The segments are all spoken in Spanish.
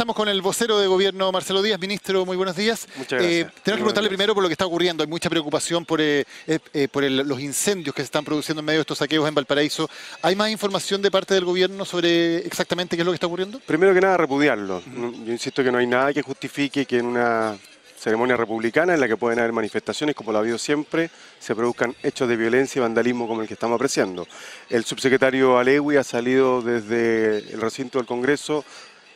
Estamos con el vocero de gobierno, Marcelo Díaz. Ministro, muy buenos días. Muchas eh, tenemos que preguntarle primero por lo que está ocurriendo. Hay mucha preocupación por, eh, eh, los incendios que se están produciendo en medio de estos saqueos en Valparaíso. ¿Hay más información de parte del gobierno sobre exactamente qué es lo que está ocurriendo? Primero que nada, repudiarlo. Yo insisto que no hay nada que justifique que en una ceremonia republicana en la que pueden haber manifestaciones, como lo ha habido siempre, se produzcan hechos de violencia y vandalismo como el que estamos apreciando. El subsecretario Alewi ha salido desde el recinto del Congreso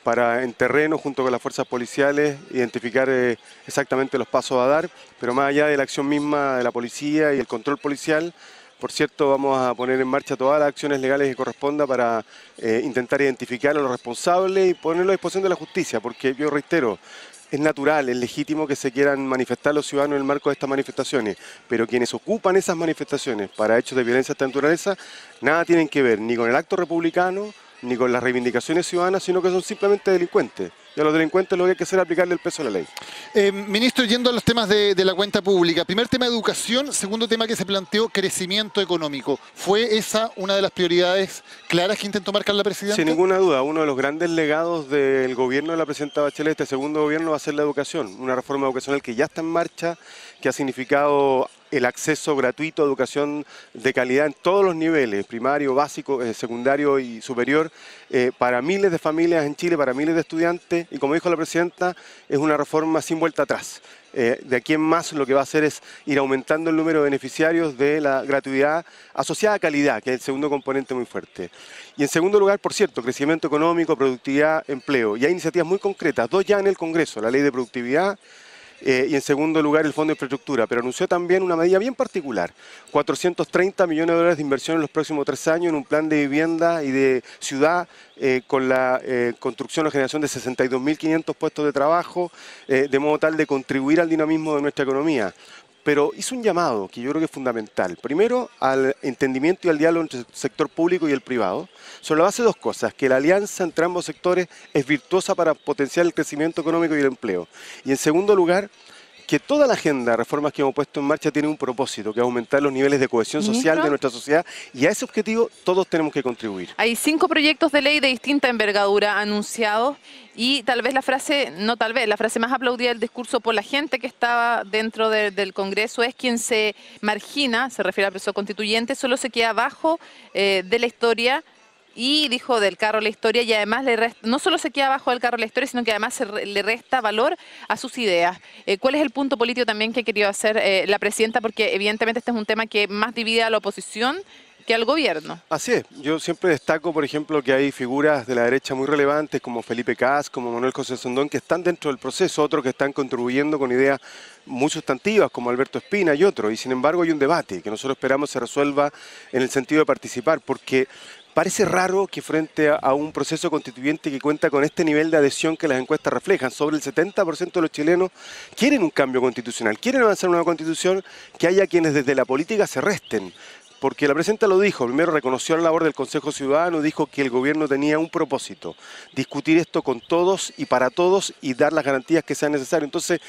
para en terreno, junto con las fuerzas policiales, identificar eh, exactamente los pasos a dar, pero más allá de la acción misma de la policía y el control policial, por cierto, vamos a poner en marcha todas las acciones legales que corresponda para eh, intentar identificar a los responsables y ponerlo a disposición de la justicia, porque yo reitero, es natural, es legítimo que se quieran manifestar los ciudadanos en el marco de estas manifestaciones, pero quienes ocupan esas manifestaciones para hechos de violencia de esta naturaleza, nada tienen que ver ni con el acto republicano, ni con las reivindicaciones ciudadanas, sino que son simplemente delincuentes. Y a los delincuentes lo que hay que hacer es aplicarle el peso a la ley. Eh, ministro, yendo a los temas de, la cuenta pública, primer tema educación, segundo tema que se planteó, crecimiento económico. ¿Fue esa una de las prioridades claras que intentó marcar la presidenta? Sin ninguna duda, uno de los grandes legados del gobierno de la presidenta Bachelet, este segundo gobierno, va a ser la educación. Una reforma educacional que ya está en marcha, que ha significado el acceso gratuito a educación de calidad en todos los niveles, primario, básico, eh, secundario y superior, eh, para miles de familias en Chile, para miles de estudiantes, y como dijo la presidenta, es una reforma sin vuelta atrás. Eh, de aquí en más lo que va a hacer es ir aumentando el número de beneficiarios de la gratuidad asociada a calidad, que es el segundo componente muy fuerte. Y en segundo lugar, por cierto, crecimiento económico, productividad, empleo. Y hay iniciativas muy concretas, dos ya en el Congreso, la ley de productividad eh, y en segundo lugar el Fondo de Infraestructura, pero anunció también una medida bien particular, 430 millones de dólares de inversión en los próximos tres años en un plan de vivienda y de ciudad eh, con la eh, construcción o generación de 62.500 puestos de trabajo, de modo tal de contribuir al dinamismo de nuestra economía pero hizo un llamado que yo creo que es fundamental. Primero, al entendimiento y al diálogo entre el sector público y el privado, sobre la base de dos cosas, que la alianza entre ambos sectores es virtuosa para potenciar el crecimiento económico y el empleo. Y en segundo lugar, que toda la agenda de reformas que hemos puesto en marcha tiene un propósito, que es aumentar los niveles de cohesión social de nuestra sociedad y a ese objetivo todos tenemos que contribuir. Hay cinco proyectos de ley de distinta envergadura anunciados y tal vez la frase, no tal vez, la frase más aplaudida del discurso por la gente que estaba dentro del Congreso es quien se margina, se refiere al proceso constituyente, solo se queda abajo eh, de la historia y dijo del carro la historia y además le no solo se queda abajo del carro la historia, sino que además le resta valor a sus ideas. Eh, ¿Cuál es el punto político también que ha querido hacer eh, la presidenta? Porque evidentemente este es un tema que más divide a la oposición que al gobierno. Así es. Yo siempre destaco, por ejemplo, que hay figuras de la derecha muy relevantes como Felipe Cas, como Manuel José Sondón, que están dentro del proceso, otros que están contribuyendo con ideas muy sustantivas como Alberto Espina y otro Y sin embargo hay un debate que nosotros esperamos se resuelva en el sentido de participar, porque Parece raro que frente a un proceso constituyente que cuenta con este nivel de adhesión que las encuestas reflejan, sobre el 70% de los chilenos quieren un cambio constitucional, quieren avanzar una constitución, que haya quienes desde la política se resten porque la presidenta lo dijo, primero reconoció la labor del Consejo Ciudadano, dijo que el gobierno tenía un propósito, discutir esto con todos y para todos y dar las garantías que sean necesarias. Entonces,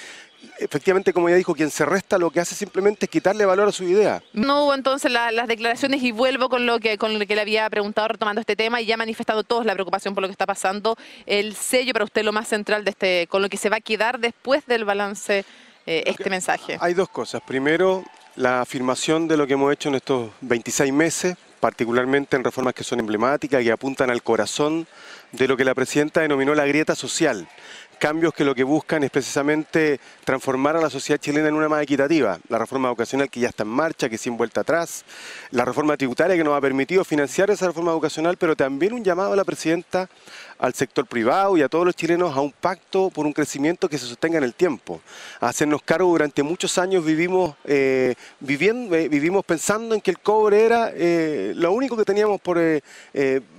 efectivamente, como ya dijo, quien se resta lo que hace simplemente es quitarle valor a su idea. No hubo entonces las declaraciones y vuelvo con lo, que, con que le había preguntado retomando este tema y ya ha manifestado todos la preocupación por lo que está pasando. El sello para usted lo más central de este, con lo que se va a quedar después del balance eh, este mensaje. Hay dos cosas. Primero, la afirmación de lo que hemos hecho en estos 26 meses, particularmente en reformas que son emblemáticas y apuntan al corazón de lo que la presidenta denominó la grieta social cambios que lo que buscan es precisamente transformar a la sociedad chilena en una más equitativa. La reforma educacional que ya está en marcha, que sin vuelta atrás, la reforma tributaria que nos ha permitido financiar esa reforma educacional, pero también un llamado a la presidenta al sector privado y a todos los chilenos a un pacto por un crecimiento que se sostenga en el tiempo. A hacernos cargo, durante muchos años vivimos, eh, viviendo, eh, vivimos pensando en que el cobre era eh, lo único que teníamos por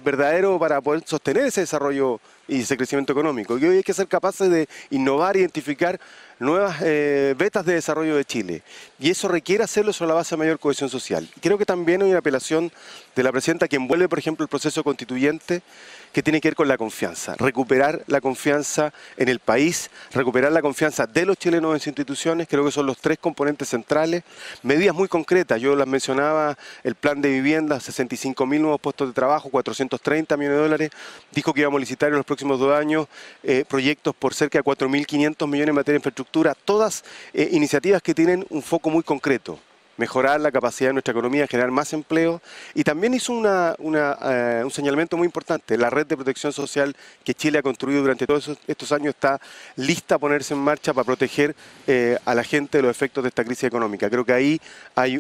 verdadero para poder sostener ese desarrollo y ese crecimiento económico. Y hoy hay que ser capaces de innovar, identificar nuevas eh, vetas de desarrollo de Chile. Y eso requiere hacerlo sobre la base de mayor cohesión social. creo que también hay una apelación de la presidenta que envuelve, por ejemplo, el proceso constituyente que tiene que ver con la confianza, recuperar la confianza en el país, recuperar la confianza de los chilenos en sus instituciones, creo que son los tres componentes centrales, medidas muy concretas, yo las mencionaba, el plan de vivienda, 65.000 nuevos puestos de trabajo, 430 millones de dólares, dijo que íbamos a licitar en los próximos dos años eh, proyectos por cerca de 4.500 millones en materia de infraestructura, todas eh, iniciativas que tienen un foco muy concreto mejorar la capacidad de nuestra economía, generar más empleo. Y también hizo eh, un señalamiento muy importante. La red de protección social que Chile ha construido durante todos estos años está lista a ponerse en marcha para proteger eh, a la gente de los efectos de esta crisis económica. Creo que ahí hay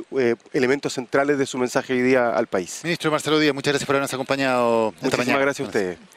elementos centrales de su mensaje hoy día al país. Ministro Marcelo Díaz, muchas gracias por habernos acompañado. Esta Muchísimas gracias a ustedes.